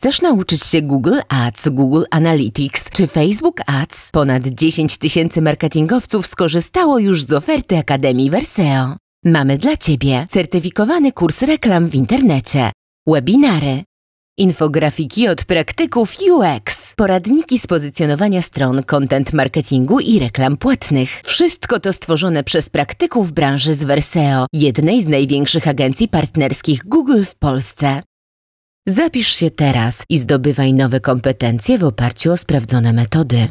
Chcesz nauczyć się Google Ads, Google Analytics czy Facebook Ads? Ponad 10 tysięcy marketingowców skorzystało już z oferty Akademii Verseo. Mamy dla Ciebie certyfikowany kurs reklam w internecie, webinary, infografiki od praktyków UX, poradniki z pozycjonowania stron, content marketingu i reklam płatnych. Wszystko to stworzone przez praktyków branży z Verseo, jednej z największych agencji partnerskich Google w Polsce. Zapisz się teraz i zdobywaj nowe kompetencje w oparciu o sprawdzone metody.